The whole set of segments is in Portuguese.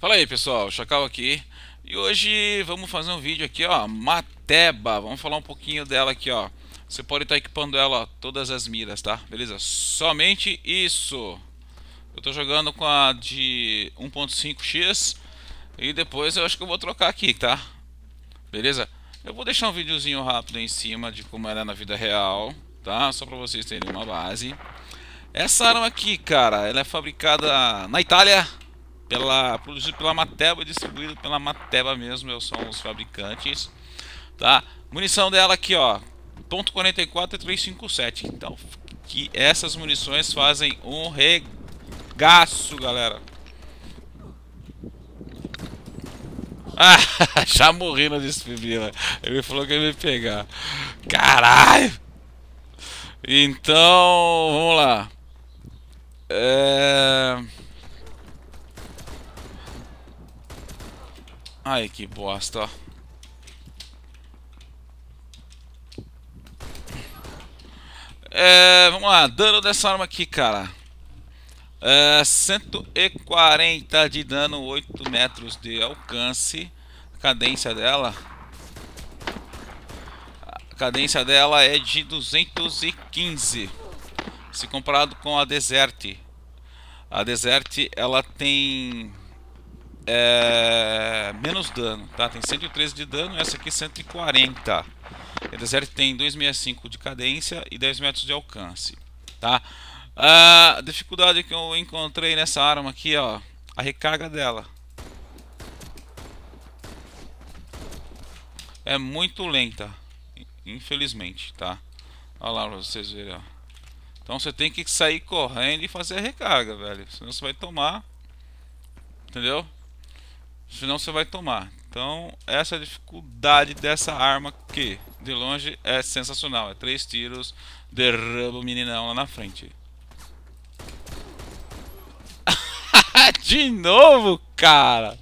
Fala aí pessoal, Chacal aqui e hoje vamos fazer um vídeo aqui ó, Mateba, vamos falar um pouquinho dela aqui ó Você pode estar tá equipando ela ó, todas as miras, tá? Beleza? Somente isso Eu estou jogando com a de 1.5x e depois eu acho que eu vou trocar aqui, tá? Beleza? Eu vou deixar um videozinho rápido em cima de como ela é na vida real, tá? Só para vocês terem uma base Essa arma aqui, cara, ela é fabricada na Itália pela produzido pela Mateba distribuído pela Mateba mesmo, são os fabricantes, tá? Munição dela aqui, ó, ponto 44 e 357. Então, que essas munições fazem um regaço, galera. Ah, já morri na desfibrila. Ele falou que ia me pegar. Caralho! Então, vamos lá. É... Ai, que bosta. É, vamos lá, dano dessa arma aqui, cara. É, 140 de dano, 8 metros de alcance. A cadência dela. A cadência dela é de 215. Se comparado com a Desert. A Desert ela tem. É, menos dano, tá? Tem 113 de dano, essa aqui 140. A Desert tem 265 de cadência e 10 metros de alcance, tá? A dificuldade que eu encontrei nessa arma aqui, ó, a recarga dela. É muito lenta, infelizmente, tá? Olha lá pra vocês verem, ó. Então você tem que sair correndo e fazer a recarga, velho. Senão você vai tomar. Entendeu? Senão você vai tomar. Então, essa é a dificuldade dessa arma que, de longe, é sensacional. É três tiros, derruba o meninão lá na frente. de novo, cara!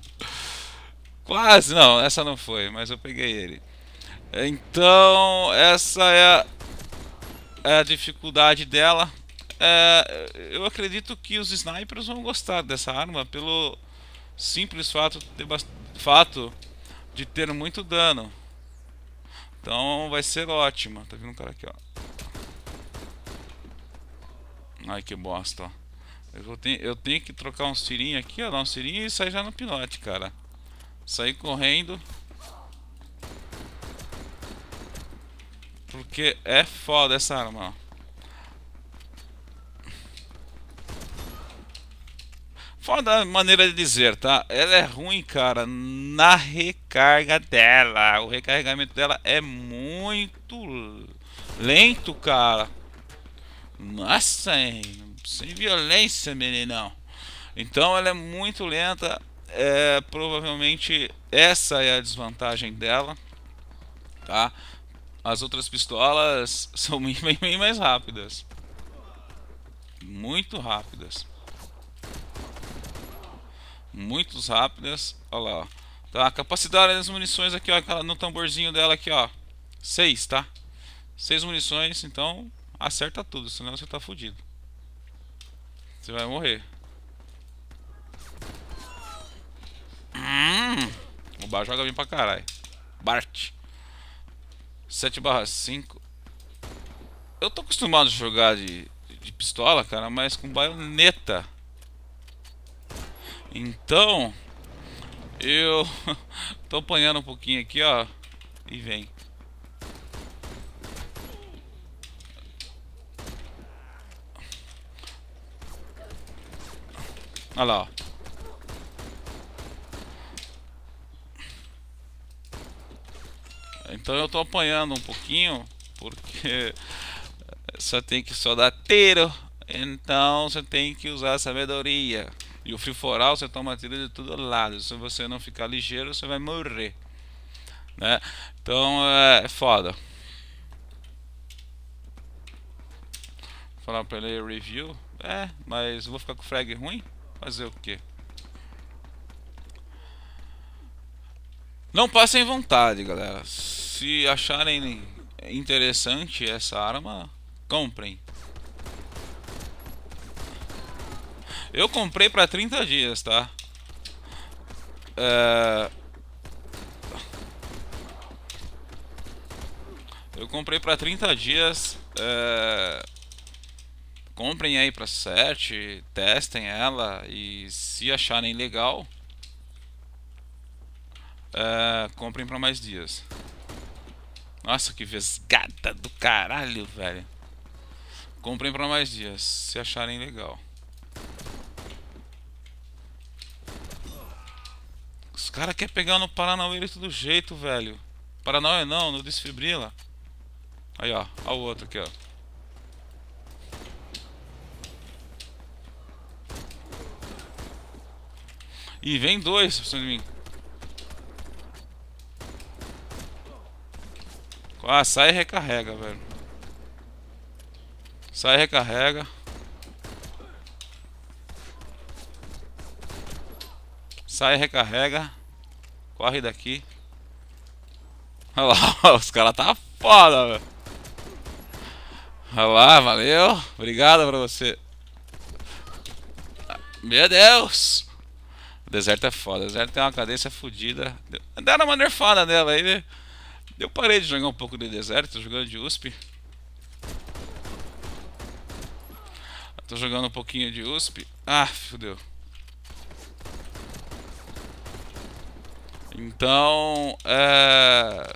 Quase, não, essa não foi, mas eu peguei ele. Então, essa é a, é a dificuldade dela. É, eu acredito que os snipers vão gostar dessa arma pelo simples fato de, fato de ter muito dano. Então vai ser ótimo. Tá vindo um cara aqui, ó. Ai, que bosta, ó. Eu, vou eu tenho que trocar um tirinhos aqui, ó. Dar um tirinho e sair já no pilote, cara. Sair correndo. Porque é foda essa arma, ó. Fora da maneira de dizer, tá? Ela é ruim, cara, na recarga dela. O recarregamento dela é muito lento, cara. Nossa, hein? Sem violência, meninão. Então ela é muito lenta. É, provavelmente essa é a desvantagem dela, tá? As outras pistolas são bem, bem mais rápidas. Muito rápidas muito rápidas. Olha lá, ó. Tá, a capacidade das munições aqui, ó, no tamborzinho dela aqui, ó. 6, tá? seis munições, então acerta tudo, senão você tá fudido. Você vai morrer. Hum, o Bar joga bem pra caralho. Bart. 7 barra 5. Eu tô acostumado a jogar de, de pistola, cara, mas com baioneta. Então, eu tô apanhando um pouquinho aqui, ó. E vem. Olha lá, ó. Então eu tô apanhando um pouquinho, porque só tem que só dar tiro. Então você tem que usar sabedoria. E o friforal você toma tiro de todo lado. Se você não ficar ligeiro, você vai morrer. Né? Então é, é foda. Vou falar pra ele review. É, mas vou ficar com frag ruim? Fazer o quê Não passem vontade, galera. Se acharem interessante essa arma, comprem. Eu comprei pra 30 dias, tá? É... Eu comprei pra 30 dias. É... Comprem aí pra 7, testem ela e se acharem legal, é... comprem pra mais dias. Nossa, que vesgada do caralho, velho. Comprem pra mais dias, se acharem legal. cara quer pegar no Paranauê de todo jeito, velho. Paranauê não, no desfibrila. Aí, ó. Ó o outro aqui, ó. E vem dois pra cima de mim. Ah, sai e recarrega, velho. Sai e recarrega. Sai e recarrega. Corre daqui. Olha lá, os caras tá foda, velho. Olha lá, valeu. Obrigado pra você. Meu Deus. O deserto é foda. O deserto tem uma cadência fodida. Deram uma nerfada nela aí. Né? Eu parei de jogar um pouco de deserto. Tô jogando de USP. Tô jogando um pouquinho de USP. Ah, fodeu. Então, é...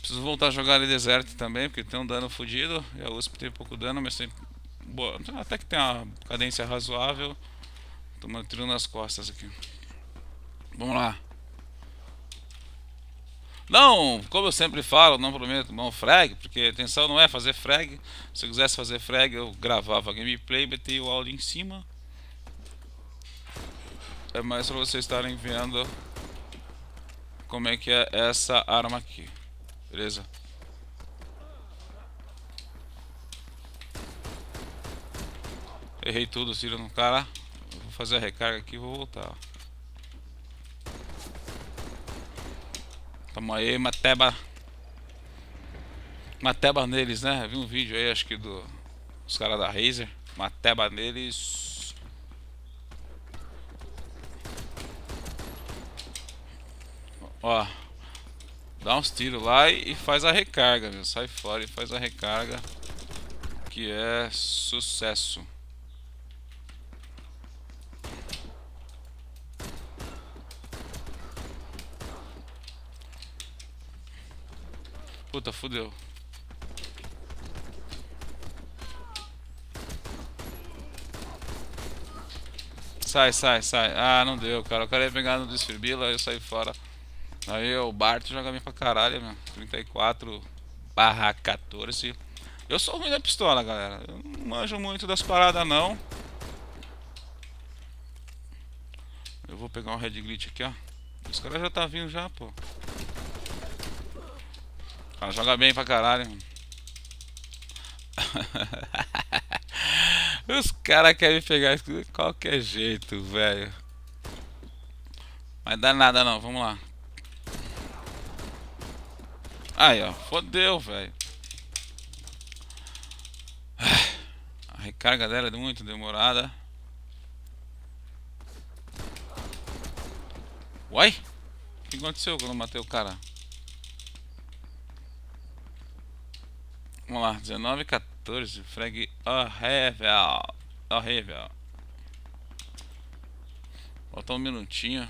Preciso voltar a jogar ali deserto também, porque tem um dano fodido. E a USP tem pouco dano, mas tem... Boa. Até que tem uma cadência razoável. Tô mantendo nas costas aqui. Vamos lá. Não, como eu sempre falo, não prometo mão frag, porque a intenção não é fazer frag. Se eu quisesse fazer frag, eu gravava gameplay, metia o áudio em cima. É mais para vocês estarem vendo como é que é essa arma aqui. Beleza? Errei tudo, tiro no cara. Vou fazer a recarga aqui e vou voltar. Tamo aí, Mateba. Mateba neles, né? Vi um vídeo aí, acho que do... Os caras da Razer. Mateba neles... Ó. Dá uns tiros lá e, e faz a recarga, meu. Sai fora e faz a recarga. Que é sucesso. Puta, fudeu. Sai, sai, sai. Ah, não deu, cara. O cara ia pegar no desfibrila, eu saí fora. Aí o Bart joga bem pra caralho, meu. 34 barra 14. Eu sou ruim da pistola, galera. Eu não manjo muito das paradas, não. Eu vou pegar um Red Glitch aqui, ó. Os caras já tá vindo já, pô. Cara, ah, joga bem pra caralho, mano. Os caras querem pegar isso de qualquer jeito, velho. Mas dá nada não, vamos lá. Aí, ó. Fodeu, velho. A recarga dela é muito demorada. Uai? O que aconteceu quando eu matei o cara? Vamos lá, 19 14, frag horrível, horrível. Faltou um minutinho.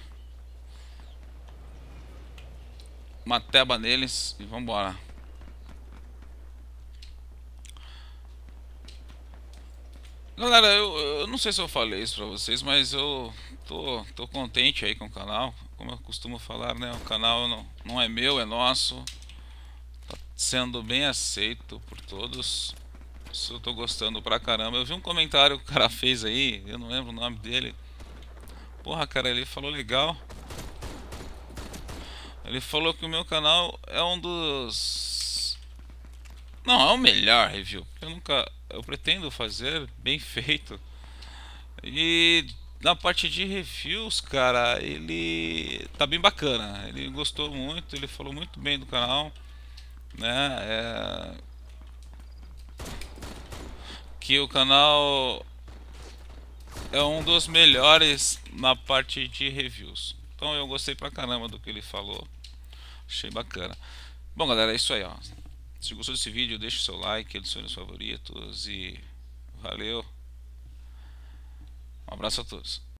uma teba neles e vambora. Galera, eu, eu não sei se eu falei isso pra vocês, mas eu tô, tô contente aí com o canal. Como eu costumo falar, né? O canal não, não é meu, é nosso. Tá sendo bem aceito por todos. Isso eu tô gostando pra caramba. Eu vi um comentário que o cara fez aí, eu não lembro o nome dele. Porra, cara, ele falou legal. Ele falou que o meu canal é um dos... Não, é o melhor review. Eu nunca... Eu pretendo fazer bem feito. E na parte de reviews, cara, ele tá bem bacana. Ele gostou muito, ele falou muito bem do canal. Né? É... Que o canal é um dos melhores na parte de reviews. Então eu gostei pra caramba do que ele falou. Achei bacana. Bom, galera, é isso aí. Ó. Se gostou desse vídeo, deixe seu like, adicione os favoritos e valeu. Um abraço a todos.